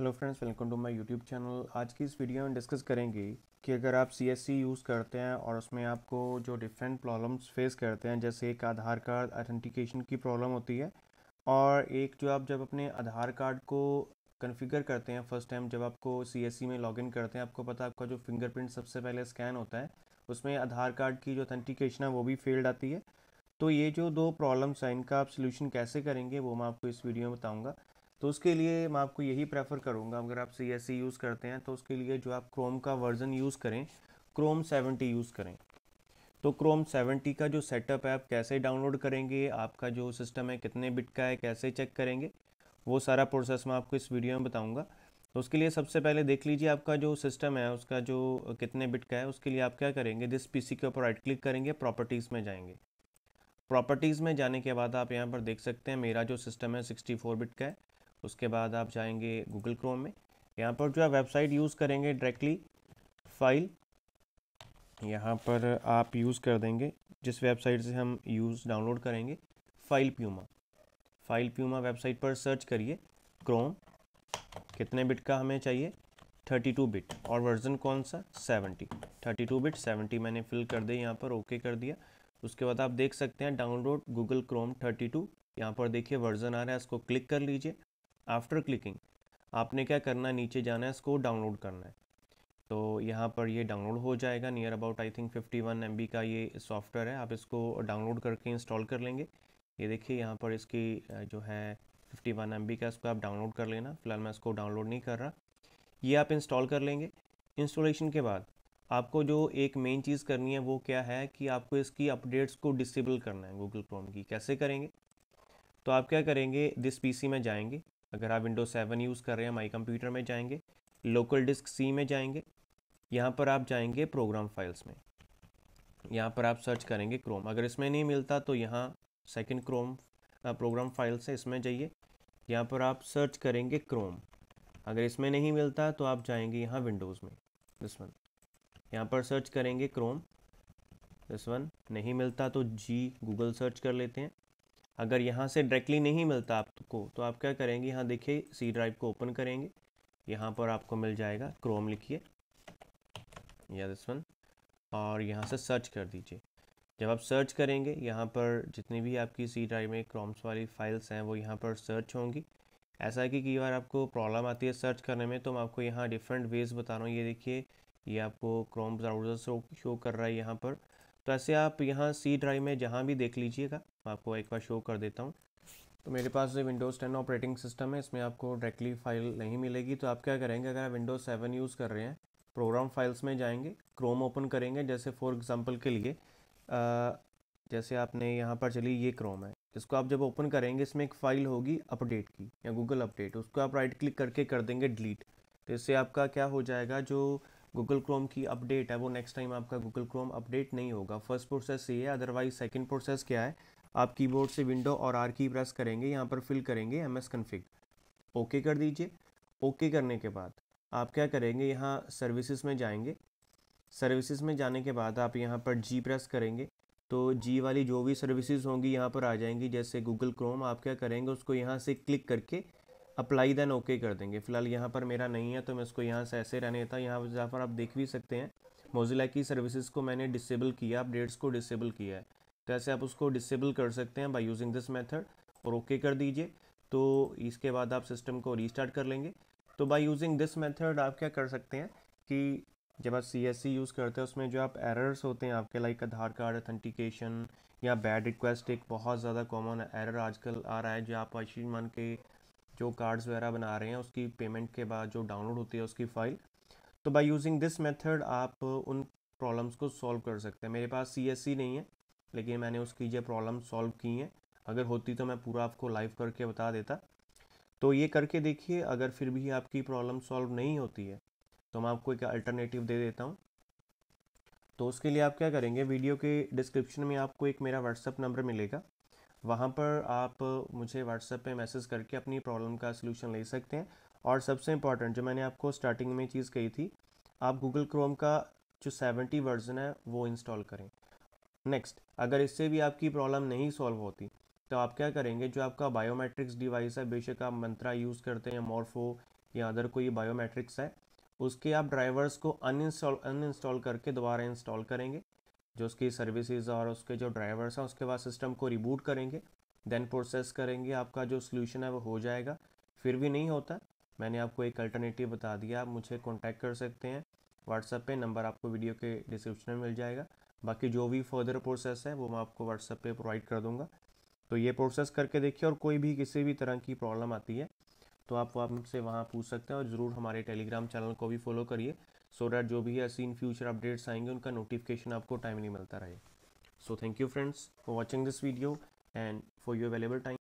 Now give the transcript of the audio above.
hello friends welcome to my YouTube channel आज की इस वीडियो में डिस्कस करेंगे कि अगर आप सी यूज़ करते हैं और उसमें आपको जो डिफरेंट प्रॉब्लम्स फेस करते हैं जैसे एक आधार कार्ड आइडेंटिकेशन की प्रॉब्लम होती है और एक जो आप जब अपने आधार कार्ड को कन्फिगर करते हैं फर्स्ट टाइम जब आपको सी में लॉग करते हैं आपको पता है आपका जो फिंगरप्रिंट सबसे पहले स्कैन होता है उसमें आधार कार्ड की जो अथेंटिकेशन है वो भी फेल्ड आती है तो ये जो दो प्रॉब्लम्स हैं इनका आप सोल्यूशन कैसे करेंगे वो मैं आपको इस वीडियो में बताऊँगा तो उसके लिए मैं आपको यही प्रेफर करूँगा अगर आप सी एस सी यूज़ करते हैं तो उसके लिए जो आप क्रोम का वर्ज़न यूज़ करें क्रोम सेवेंटी यूज़ करें तो क्रोम सेवेंटी का जो सेटअप है आप कैसे डाउनलोड करेंगे आपका जो सिस्टम है कितने बिट का है कैसे चेक करेंगे वो सारा प्रोसेस मैं आपको इस वीडियो में बताऊँगा तो उसके लिए सबसे पहले देख लीजिए आपका जो सिस्टम है उसका जो कितने बिट का है उसके लिए आप क्या करेंगे दिस सी के ऊपर राइट क्लिक करेंगे प्रॉपर्टीज़ में जाएंगे प्रॉपर्टीज़ में जाने के बाद आप यहाँ पर देख सकते हैं मेरा जो सिस्टम है 64 बिट का है उसके बाद आप जाएंगे गूगल क्रोम में यहाँ पर जो है वेबसाइट यूज़ करेंगे डायरेक्टली फाइल यहाँ पर आप यूज़ कर देंगे जिस वेबसाइट से हम यूज़ डाउनलोड करेंगे file puma file puma website पर सर्च करिए क्रोम कितने बिट का हमें चाहिए 32 बिट और वर्जन कौन सा 70 32 बिट 70 मैंने फिल कर दिया यहाँ पर ओके कर दिया उसके बाद आप देख सकते हैं डाउनलोड गूगल क्रोम 32 टू यहाँ पर देखिए वर्जन आ रहा है इसको क्लिक कर लीजिए आफ्टर क्लिकिंग आपने क्या करना है नीचे जाना है इसको डाउनलोड करना है तो यहाँ पर ये डाउनलोड हो जाएगा near about I think 51 one का ये सॉफ्टवेयर है आप इसको डाउनलोड करके इंस्टॉल कर लेंगे ये देखिए यहाँ पर इसकी जो है 51 वन का इसको आप डाउनलोड कर लेना फ़िलहाल मैं इसको डाउनलोड नहीं कर रहा ये आप इंस्टॉल कर लेंगे इंस्टॉलेशन के बाद आपको जो एक मेन चीज़ करनी है वो क्या है कि आपको इसकी अपडेट्स को डिसेबल करना है गूगल क्रोम की कैसे करेंगे तो आप क्या करेंगे दिस पी में जाएंगे अगर आप विंडोज सेवन यूज़ कर रहे हैं माई कंप्यूटर में जाएंगे लोकल डिस्क सी में जाएंगे यहाँ पर आप जाएंगे प्रोग्राम फाइल्स में यहाँ पर आप सर्च करेंगे क्रोम अगर इसमें नहीं मिलता तो यहाँ सेकंड क्रोम प्रोग्राम फाइल्स है इसमें जाइए यहाँ पर आप सर्च करेंगे क्रोम अगर इसमें नहीं मिलता तो आप जाएंगे यहाँ विंडोज़ में दिस वन यहाँ पर सर्च करेंगे क्रोम दिस वन नहीं मिलता तो जी गूगल सर्च कर लेते हैं अगर यहाँ से डायरेक्टली नहीं मिलता आपको तो आप क्या करेंगे यहाँ देखिए सी ड्राइव को ओपन करेंगे यहाँ पर आपको मिल जाएगा क्रोम लिखिए या दिस वन और यहाँ से सर्च कर दीजिए जब आप सर्च करेंगे यहाँ पर जितनी भी आपकी सी ड्राइव में क्रोम्स वाली फाइल्स हैं वो यहाँ पर सर्च होंगी ऐसा है कि कई बार आपको प्रॉब्लम आती है सर्च करने में तो मैं आपको यहाँ डिफरेंट वेज बता रहा हूँ ये देखिए ये आपको क्रोम ब्राउज़र शो शो कर रहा है यहाँ पर तो ऐसे आप यहाँ सी ड्राइव में जहाँ भी देख लीजिएगा मैं आपको एक बार शो कर देता हूँ तो मेरे पास जो विंडोज़ टेन ऑपरेटिंग सिस्टम है इसमें आपको डायरेक्टली फाइल नहीं मिलेगी तो आप क्या करेंगे अगर आप विंडोज़ सेवन यूज़ कर रहे हैं प्रोग्राम फाइल्स में जाएंगे क्रोम ओपन करेंगे जैसे फॉर एग्जांपल के लिए आ, जैसे आपने यहाँ पर चली ये क्रोम है इसको आप जब ओपन करेंगे इसमें एक फ़ाइल होगी अपडेट की या गूगल अपडेट उसको आप राइट क्लिक करके कर देंगे डिलीट तो इससे आपका क्या हो जाएगा जो गूगल क्रोम की अपडेट है वो नेक्स्ट टाइम आपका गूगल क्रोम अपडेट नहीं होगा फर्स्ट प्रोसेस ये है अदरवाइज सेकेंड प्रोसेस क्या है आप कीबोर्ड से विंडो और आर की प्रेस करेंगे यहाँ पर फिल करेंगे एम एस कन्फिक ओके कर दीजिए ओके करने के बाद आप क्या करेंगे यहाँ सर्विसेज में जाएंगे सर्विसेज में जाने के बाद आप यहाँ पर जी प्रेस करेंगे तो जी वाली जो भी सर्विसेज होंगी यहाँ पर आ जाएंगी जैसे गूगल क्रोम आप क्या करेंगे उसको यहाँ से क्लिक करके अप्लाई देन ओके कर देंगे फिलहाल यहाँ पर मेरा नहीं है तो मैं उसको यहाँ से ऐसे रहने था यहाँ जहाँ पर आप देख भी सकते हैं मोजिला की सर्विसेज को मैंने डिसेबल किया अपडेट्स को डिसेबल किया है तो ऐसे आप उसको डिसेबल कर सकते हैं बाई यूजिंग दिस मेथड और ओके कर दीजिए तो इसके बाद आप सिस्टम को रीस्टार्ट कर लेंगे तो बाई यूजिंग दिस मेथड आप क्या कर सकते हैं कि जब आप सी एस सी यूज़ करते हैं उसमें जो आप एरर्स होते हैं आपके लाइक आधार कार्ड अथेंटिकेशन या बैड रिक्वेस्ट एक बहुत ज़्यादा कॉमन एरर आजकल आ रहा है जो आप आयुष्मान के जो कार्ड्स वगैरह बना रहे हैं उसकी पेमेंट के बाद जो डाउनलोड होती है उसकी फ़ाइल तो बाय यूजिंग दिस मेथड आप उन प्रॉब्लम्स को सॉल्व कर सकते हैं मेरे पास सी नहीं है लेकिन मैंने उसकी जो प्रॉब्लम सॉल्व की हैं अगर होती तो मैं पूरा आपको लाइव करके बता देता तो ये करके देखिए अगर फिर भी आपकी प्रॉब्लम सॉल्व नहीं होती है तो मैं आपको एक अल्टरनेटिव दे देता हूँ तो उसके लिए आप क्या करेंगे वीडियो के डिस्क्रिप्शन में आपको एक मेरा व्हाट्सअप नंबर मिलेगा वहाँ पर आप मुझे व्हाट्सएप पे मैसेज करके अपनी प्रॉब्लम का सलूशन ले सकते हैं और सबसे इम्पॉर्टेंट जो मैंने आपको स्टार्टिंग में चीज़ कही थी आप गूगल क्रोम का जो सेवेंटी वर्जन है वो इंस्टॉल करें नेक्स्ट अगर इससे भी आपकी प्रॉब्लम नहीं सॉल्व होती तो आप क्या करेंगे जो आपका बायोमेट्रिक्स डिवाइस है बेशक आप मंत्रा यूज़ करते हैं मॉर्फो या अदर कोई बायोमेट्रिक्स है उसके आप ड्राइवर्स को अनइंस्टॉल अनइंस्टॉल करके दोबारा इंस्टॉल करेंगे जो उसकी सर्विसेज और उसके जो ड्राइवर्स हैं उसके बाद सिस्टम को रिबूट करेंगे देन प्रोसेस करेंगे आपका जो सोल्यूशन है वो हो जाएगा फिर भी नहीं होता मैंने आपको एक अल्टरनेटिव बता दिया आप मुझे कॉन्टैक्ट कर सकते हैं व्हाट्सएप पे नंबर आपको वीडियो के डिस्क्रिप्शन में मिल जाएगा बाकी जो भी फर्दर प्रोसेस है वो मैं आपको व्हाट्सएप पे प्रोवाइड कर दूंगा तो ये प्रोसेस करके देखिए और कोई भी किसी भी तरह की प्रॉब्लम आती है तो आप वहाँ हमसे वहाँ पूछ सकते हैं और ज़रूर हमारे टेलीग्राम चैनल को भी फॉलो करिए सो डैट जो भी ऐसी इन फ्यूचर अपडेट्स आएंगे उनका नोटिफिकेशन आपको टाइमली मिलता रहे so thank you friends for watching this video and for you available time